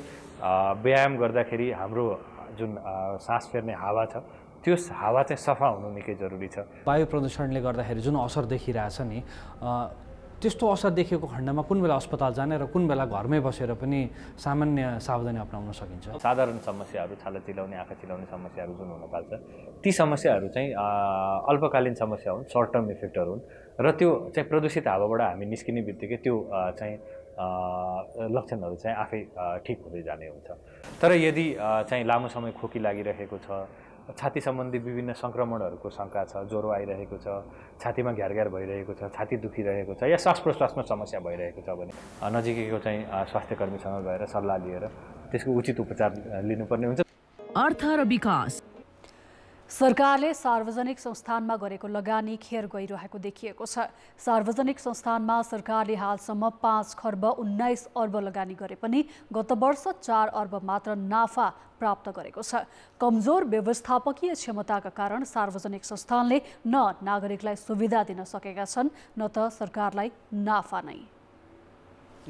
व्यायाम गर्दाखेरि हाम्रो जुन सास फेर्ने हावा छ त्यो हावा चाहिँ सफा हुनु निकै जरुरी छ वायु प्रदूषणले गर्दाखेरि जुन असर देखिरहेछ नि त्यस्तो असर देखिएको खण्डमा कुन बेला अस्पताल जाने र कुन बेला घरमै बसेर पनि सामान्य सावधानी अप्नाउन सकिन्छ साधारण समस्याहरू छाला चिलाउने आँखा चिलाउने समस्याहरू जुन हुन थाल्छ ती समस्याहरू चाहिँ अल्पकालीन समस्या हुन् सर्ट टर्म इफेक्टहरू हुन् र त्यो चाहिँ प्रदूषित हावाबाट हामी निस्किने बित्तिकै त्यो चाहिँ लक्षणहरू चाहिँ आफै ठिक हुँदै जाने हुन्छ तर यदि चाहिँ लामो समय खोकी लागिरहेको छ छाती सम्बन्धी विभिन्न सङ्क्रमणहरूको शङ्का छ ज्वरो आइरहेको छ छातीमा घ्यार भइरहेको छ छाती दुखिरहेको छ या श्वास प्रश्वासमा समस्या भइरहेको छ भने नजिकैको चाहिँ स्वास्थ्यकर्मीसँग गएर सल्लाह लिएर त्यसको उचित उपचार लिनुपर्ने हुन्छ अर्थ र विकास सरकारले सार्वजनिक संस्थानमा गरेको लगानी खेर गइरहेको देखिएको छ सार्वजनिक संस्थानमा सरकारले हालसम्म पाँच खर्ब उन्नाइस अर्ब लगानी गरे पनि गत वर्ष चार अर्ब मात्र नाफा प्राप्त गरेको छ कमजोर व्यवस्थापकीय क्षमताका कारण सार्वजनिक संस्थानले न नागरिकलाई सुविधा दिन सकेका छन् न त सरकारलाई नाफा नै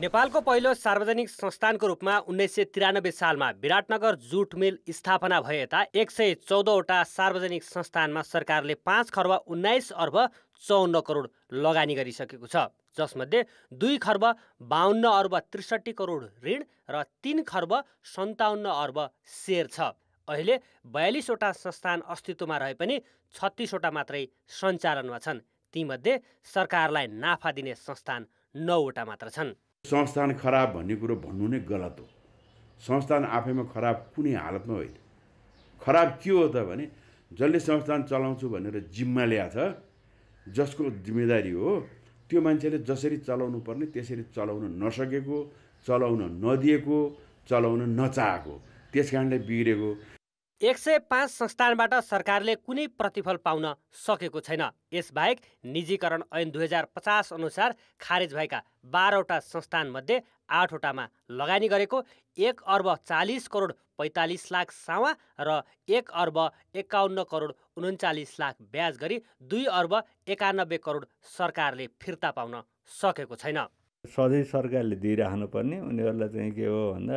नेपालको पहिलो सार्वजनिक संस्थानको रूपमा उन्नाइस सय तिरानब्बे सालमा विराटनगर जुट मिल स्थापना भए यता एक सय चौधवटा सार्वजनिक संस्थानमा सरकारले पाँच खर्ब उन्नाइस अर्ब चौन्न करोड लगानी गरिसकेको छ जसमध्ये दुई खर्ब बाहन्न अर्ब त्रिसठी करोड ऋण र तिन खर्ब सन्ताउन्न अर्ब सेयर छ अहिले बयालिसवटा संस्थान अस्तित्वमा रहे पनि छत्तिसवटा मात्रै सञ्चालनमा छन् तीमध्ये सरकारलाई नाफा दिने संस्थान नौवटा मात्र छन् संस्थान खराब भन्ने कुरो भन्नु नै गलत हो संस्थान आफैमा खराब कुनै हालतमा होइन खराब के हो त भने जसले संस्थान चलाउँछु भनेर जिम्मा ल्याएको छ जसको जिम्मेदारी हो त्यो मान्छेले जसरी चलाउनु पर्ने त्यसरी चलाउन नसकेको चलाउन नदिएको चलाउन नचाहेको त्यस कारणले बिग्रेको एक सय पाँच संस्थानबाट सरकारले कुनै प्रतिफल पाउन सकेको छैन यसबाहेक निजीकरण ऐन दुई हजार पचास अनुसार खारेज भएका बाह्रवटा संस्थानमध्ये आठवटामा लगानी गरेको एक अर्ब चालिस करोड पैँतालिस लाख सावा र एक अर्ब एकाउन्न करोड उन्चालिस लाख ब्याज गरी दुई अर्ब एकानब्बे करोड सरकारले फिर्ता पाउन सकेको छैन सधैँ सरकारले पर्ने उनीहरूलाई चाहिँ के हो भन्दा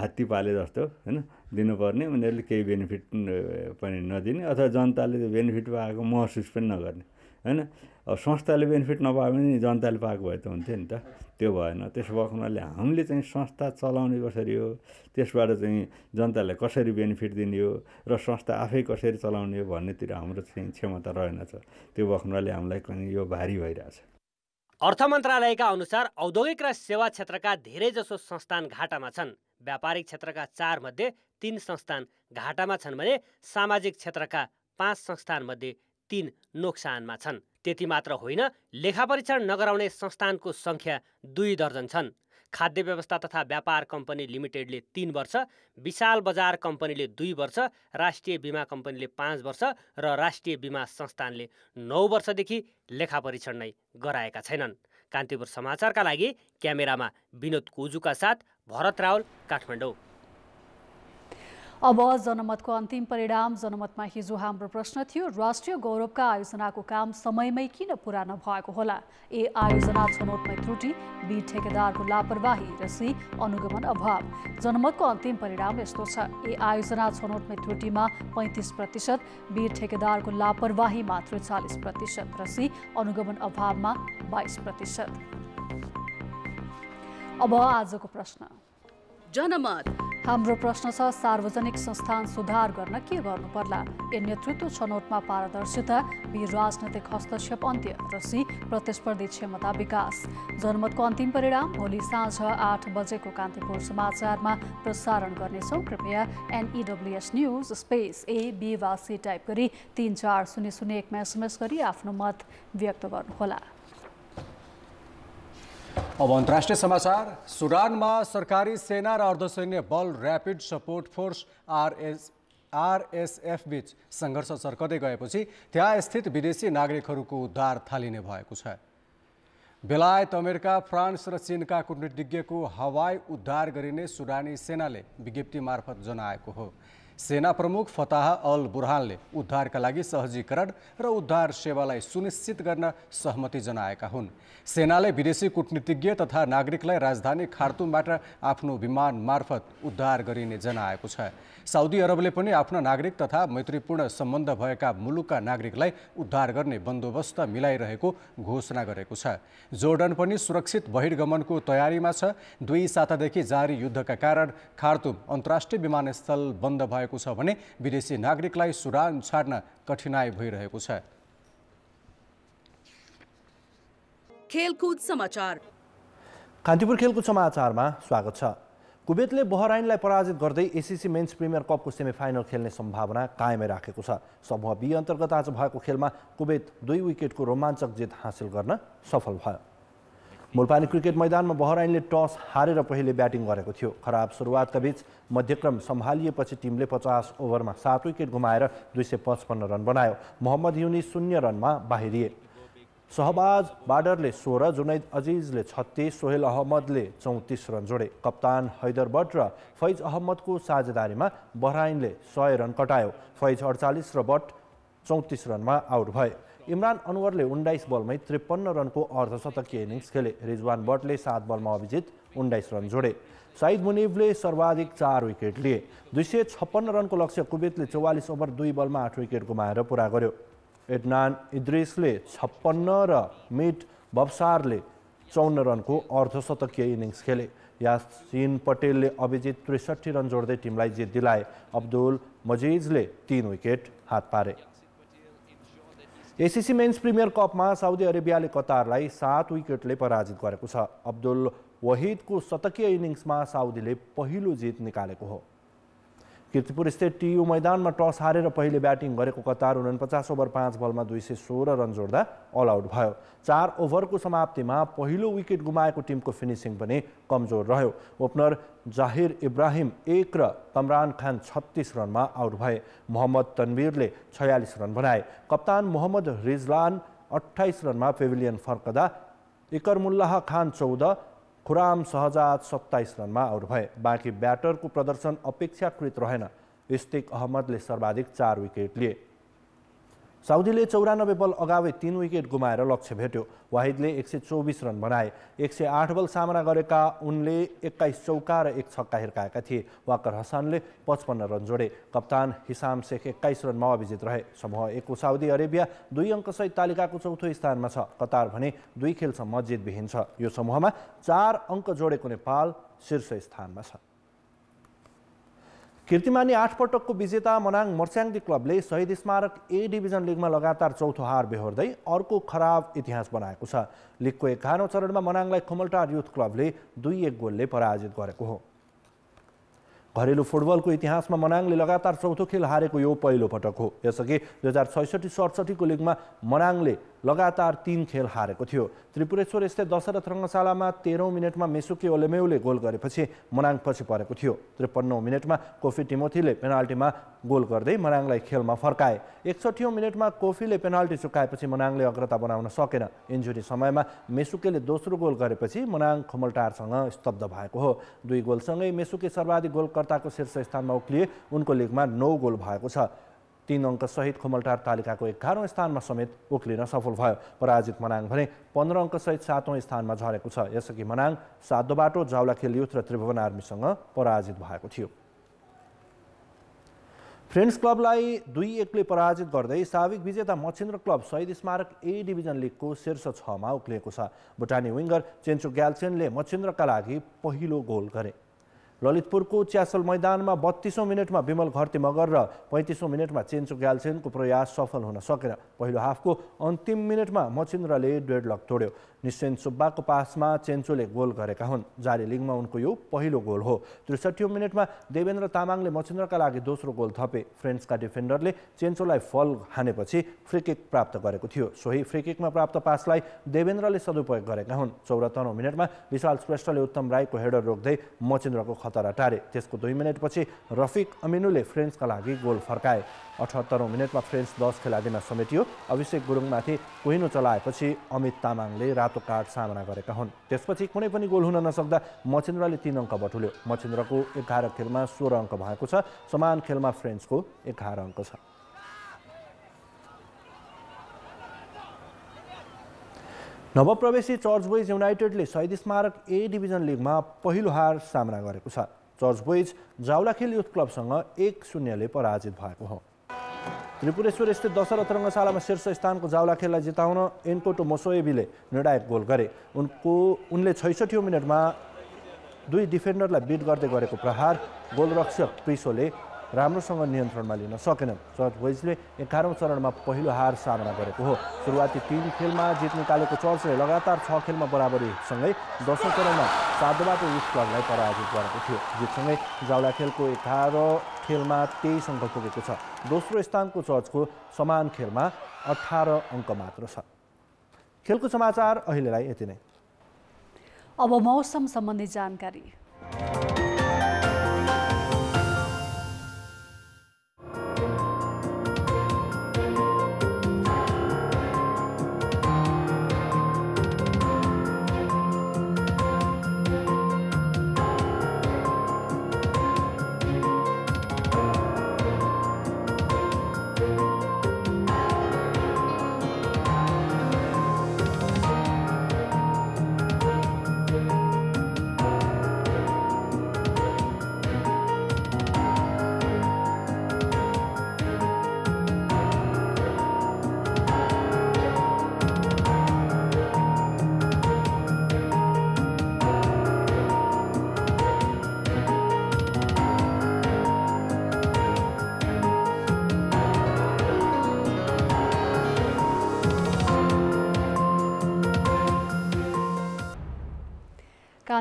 हात्ती पाले जस्तो होइन दिनुपर्ने उनीहरूले केही बेनिफिट पनि नदिने अथवा जनताले बेनिफिट पाएको महसुस पनि नगर्ने होइन अब संस्थाले बेनिफिट नपाए पनि जनताले पाएको भए त हुन्थ्यो नि त त्यो भएन त्यसो भएको हुनाले हामीले चाहिँ संस्था चलाउने कसरी हो त्यसबाट चाहिँ जनतालाई कसरी बेनिफिट दिने हो र संस्था आफै कसरी चलाउने हो भन्नेतिर हाम्रो चाहिँ क्षमता रहेनछ त्यो भएको हुनाले हामीलाई यो भारी भइरहेछ अर्थ मन्त्रालयका अनुसार औद्योगिक र सेवा क्षेत्रका धेरैजसो संस्थान घाटामा छन् व्यापारिक क्षेत्रका मध्ये तिन संस्थान घाटामा छन् भने सामाजिक क्षेत्रका पाँच मध्ये तिन नोक्सानमा छन् त्यति मात्र होइन लेखापरीक्षण नगराउने संस्थानको सङ्ख्या दुई दर्जन छन् खाद्य व्यवस्था तथा व्यापार कम्पनी लिमिटेडले तिन वर्ष विशाल बजार कम्पनीले दुई वर्ष राष्ट्रिय बिमा कम्पनीले पाँच वर्ष र राष्ट्रिय बिमा संस्थानले नौ वर्षदेखि लेखा परीक्षण नै गराएका छैनन् कान्तिपुर समाचारका लागि क्यामेरामा विनोद कोजुका साथ भरत रावल काठमाडौँ अब जनमतको अन्तिम परिणाम जनमतमा हिजो हाम्रो प्रश्न थियो राष्ट्रिय गौरवका आयोजनाको काम समयमै किन पुरा नभएको होला ए आयोजना छनौटमै त्रुटि बी ठेकेदारको लापरवाही र सी अनुगमन अभाव जनमतको अन्तिम परिणाम यस्तो छ ए आयोजना छनौटमै त्रुटिमा पैँतिस प्रतिशत बी ठेकेदारको लापरवाहीमा त्रिचालिस प्रतिशत र सी अनुगमन अभावमा बाइस प्रतिशत अब आजको प्रश्न जनमत हाम्रो प्रश्न छ सार्वजनिक संस्थान सुधार गर्न के गर्नु पर्ला ए नेतृत्व छनौटमा पारदर्शिता बी राजनैतिक हस्तक्षेप अन्त्य र सी प्रतिस्पर्धी क्षमता विकास जनमतको अन्तिम परिणाम भोलि साँझ आठ बजेको कान्तिपुर समाचारमा प्रसारण गर्नेछौँ कृपया NEWS news space A B वा सी टाइप गरी तिन चार शून्य शून्य एकमा एसएमएस गरी आफ्नो मत व्यक्त गर्नुहोला अब अन्तर्राष्ट्रिय समाचार सुडानमा सरकारी सेना र अर्धसैन्य बल ऱ्यापिड सपोर्ट फोर्स आरएस आरएसएफबीच सङ्घर्ष चर्कदै गएपछि त्यहाँ स्थित विदेशी नागरिकहरूको उद्धार थालिने भएको छ बेलायत अमेरिका फ्रान्स र चिनका कूटनीतिज्ञको हवाई उद्धार गरिने सुडानी सेनाले विज्ञप्ति मार्फत जनाएको हो सेना प्रमुख फताह अल बुरहानले उद्धारका लागि सहजीकरण र उद्धार सेवालाई सुनिश्चित गर्न सहमति जनाएका हुन् सेनाले विदेशी कुटनीतिज्ञ तथा नागरिकलाई राजधानी खार्तुमबाट आफ्नो विमान मार्फत उद्धार गरिने जनाएको छ साउदी अरबले पनि आफ्नो नागरिक तथा मैत्रीपूर्ण सम्बन्ध भएका मुलुकका नागरिकलाई उद्धार गर्ने बन्दोबस्त मिलाइरहेको घोषणा गरेको छ जोर्डन पनि सुरक्षित बहिर्गमनको तयारीमा छ दुई सातादेखि जारी युद्धका कारण खार्तुम अन्तर्राष्ट्रिय विमानस्थल बन्द भएको छ भने विदेशी नागरिकलाई सुडान छाड्न कठिनाई भइरहेको छ खेलकुद समाचार कान्तिपुर खेलकुद समाचारमा स्वागत छ कुवेतले बहराइनलाई पराजित गर्दै एसिसी मेन्स प्रिमियर कपको सेमिफाइनल खेल्ने सम्भावना कायमै राखेको छ समूह बी अन्तर्गत आज भएको खेलमा कुवेत दुई विकेटको रोमाञ्चक जित हासिल गर्न सफल भयो मुलपानी क्रिकेट मैदानमा बहराइनले टस हारेर पहिले ब्याटिङ गरेको थियो खराब सुरुवातका बीच मध्यक्रम सम्हालिएपछि टिमले पचास ओभरमा सात विकेट गुमाएर दुई सय पचपन्न रन बनायो मोहम्मद युनी शून्य रनमा बाहिरिए सहबाज बाडरले सोह्र जुनैद अजिजले छत्तिस सोहेल अहमदले चौतिस रन जोडे कप्तान हैदर बट र फैज अहमदको साझेदारीमा बहराइनले सय रन कटायो फैज अडचालिस र बट चौतिस रनमा आउट भए इमरान अनवरले उन्नाइस बलमै त्रिपन्न रनको अर्धशतकीय इनिङ्स खेले रिजवान बटले सात बलमा अभिजित उन्नाइस रन जोडे साइद मुनिबले सर्वाधिक चार विकेट लिए दुई सय छप्पन्न रनको लक्ष्य कुवेतले चौवालिस ओभर दुई बलमा आठ विकेट गुमाएर पुरा गर्यो एडनान इद्रिसले छप्पन्न र मिट बब्सारले चौन्न रनको अर्धशतकीय इनिङ्स खेले यासिन पटेलले अभिजित त्रिसठी रन जोड्दै टिमलाई जित दिलाए अब्दुल मजिजले तिन विकेट हात पारे एसिसी मेन्स प्रिमियर कपमा साउदी अरेबियाले कतारलाई सात विकेटले पराजित गरेको छ अब्दुल वहिदको शतकीय इनिङ्समा साउदीले पहिलो जित निकालेको हो किर्तिपुर स्टेट टियु मैदानमा टस हारेर पहिले ब्याटिङ गरेको कतार उनापचास ओभर पाँच बलमा दुई सय सोह्र रन जोड्दा अल आउट भयो चार ओभरको समाप्तिमा पहिलो विकेट गुमाएको टिमको फिनिसिङ पनि कमजोर रह्यो ओपनर जाहिर इब्राहिम एक र कमरान खान छत्तिस रनमा आउट भए मोहम्मद तन्वीरले छयालिस रन बनाए कप्तान मोहम्मद रिजलान अठाइस रनमा पेभिलियन फर्कदा इकरमुल्लाह खान चौध खुराम सहजाद सत्ताइस रनमा आउट भए बाँकी ब्याटरको प्रदर्शन अपेक्षाकृत रहेन इस्तिक अहमदले सर्वाधिक चार विकेट लिए साउदीले चौरानब्बे बल अगावै तिन विकेट गुमाएर लक्ष्य भेट्यो वाहिदले एक सय चौबिस रन बनाए एक सय आठ बल सामना गरेका उनले एक्काइस चौका र एक छक्का हिर्काएका थिए वाकर हसानले पचपन्न रन जोडे कप्तान हिसाम शेख एक्काइस रनमा अभिजित रहे समूह एकको साउदी अरेबिया दुई अङ्कसहित तालिकाको चौथो स्थानमा छ कतार भने दुई खेलसम्म विहीन छ यो समूहमा चार अङ्क जोडेको नेपाल शीर्ष स्थानमा छ आठ पटकको विजेता मनाङ मर्स्याङ्गी क्लबले शहीद स्मारक ए डिभिजन लिगमा लगातार चौथो हार बेहोर्दै अर्को खराब इतिहास बनाएको छ लिगको एघारौँ चरणमा मनाङलाई खुमलटार युथ क्लबले दुई एक गोलले पराजित गरेको हो घरेलु फुटबलको इतिहासमा मनाङले लगातार चौथो खेल हारेको यो पहिलो पटक हो यसअघि दुई हजार छैसठी सडसठीको लिगमा मनाङले लगातार तीन खेल हारेको थियो त्रिपुरेश्वर स्थित दशरथ रङ्गशालामा तेह्रौँ मिनटमा मेसुके ओलेमेउले गोल गरेपछि मनाङ पछि परेको थियो त्रिपन्नौँ मिनटमा कोफी टिमोथीले पेनाल्टीमा गोल गर्दै मनाङलाई खेलमा फर्काए एकसठीौँ मिनटमा कोफीले पेनाल्टी चुकाएपछि मनाङले अग्रता बनाउन सकेन इन्जुरी समयमा मेसुकेले दोस्रो गोल गरेपछि मनाङ खमलटारसँग स्तब्ध भएको हो दुई गोलसँगै मेसुके सर्वाधिक गोलकर्ताको शीर्ष स्थानमा उक्लिए उनको लिगमा नौ गोल भएको छ तीन अङ्कसहित खुमलटार तालिकाको एघारौँ स्थानमा समेत उक्लिन सफल भयो पराजित मनाङ भने पन्ध्र अङ्कसहित सातौँ स्थानमा झरेको छ यसअघि मनाङ सातो बाटो जाउलाखेल युथ र त्रिभुवन आर्मीसँग पराजित भएको थियो फ्रेन्ड्स क्लबलाई दुई एकले पराजित गर्दै साविक विजेता मच्छिन्द्र क्लब सहिद स्मारक ए डिभिजन लिगको शीर्ष छमा उक्लिएको छ भुटानी विङ्गर चेन्चु ग्याल्सेनले मच्छिन्द्रका लागि पहिलो गोल गरे ललितपुरको च्यासल मैदानमा बत्तिसौँ मिनटमा विमल घरती मगर र पैँतिसौँ मिनटमा चेन्चो ग्याल्सेनको प्रयास सफल हुन सकेन पहिलो हाफको अन्तिम मिनटमा मचिन्द्रले डेढ लक तोड्यो निश्चेन सुब्बाको पासमा चेन्चोले गोल गरेका हुन् जारी लिगमा उनको यो पहिलो गोल हो त्रिसठीौँ मिनटमा देवेन्द्र तामाङले मचेन्द्रका लागि दोस्रो गोल थपे फ्रेन्चका डिफेन्डरले चेन्चोलाई फल हानेपछि फ्रिकिक प्राप्त गरेको थियो सोही फ्रिकिकमा प्राप्त पासलाई देवेन्द्रले सदुपयोग गरेका हुन् चौरात्तरौँ मिनटमा विशाल श्रेष्ठले उत्तम राईको हेडर रोक्दै मचेन्द्रको खतरा टारे त्यसको दुई मिनटपछि रफिक अमिनुले फ्रेन्चका लागि गोल फर्काए अठहत्तरौँ मिनटमा फ्रेन्च दस खेलाडीमा समेटियो अभिषेक गुरुङमाथि कोहिनो चलाएपछि अमित तामाङले रात रातो कार्ड सामना गरेका हुन् त्यसपछि कुनै पनि गोल हुन नसक्दा मचेन्द्रले तिन अङ्क बटुल्यो मचेन्द्रको एघार खेलमा सोह्र अङ्क भएको छ समान खेलमा फ्रेन्चको एघार अङ्क छ नवप्रवेशी चर्च बोइज युनाइटेडले सहिद स्मारक ए डिभिजन लिगमा पहिलो हार सामना गरेको छ चर्च बोइज जावलाखेल युथ क्लबसँग एक शून्यले पराजित भएको हो त्रिपुरेश्वर स्थित दशरथ रङ्गशालामा शीर्ष स्थानको जावला खेललाई जिताउन एन्कोटो मोसोएबीले निर्णायक गोल गरे उनको उनले छैसठी मिनटमा दुई डिफेन्डरलाई बिट गर्दै गरेको प्रहार गोलरक्षक पिसोले राम्रोसँग नियन्त्रणमा लिन सकेनन् चर्च वेजले एघारौँ चरणमा पहिलो हार सामना गरेको हो सुरुवाती तिन खेलमा जित निकालेको चर्चले लगातार छ खेलमा बराबरीसँगै दसौँ चरणमा साधुबाट क्लबलाई पराजित गरेको थियो जितसँगै जाउला खेलको एघार खेलमा तेइस अङ्क पुगेको छ दोस्रो स्थानको चर्चको समान खेलमा अठार अङ्क मात्र छ खेलको समाचार अहिलेलाई यति नै अब मौसम सम्बन्धी जानकारी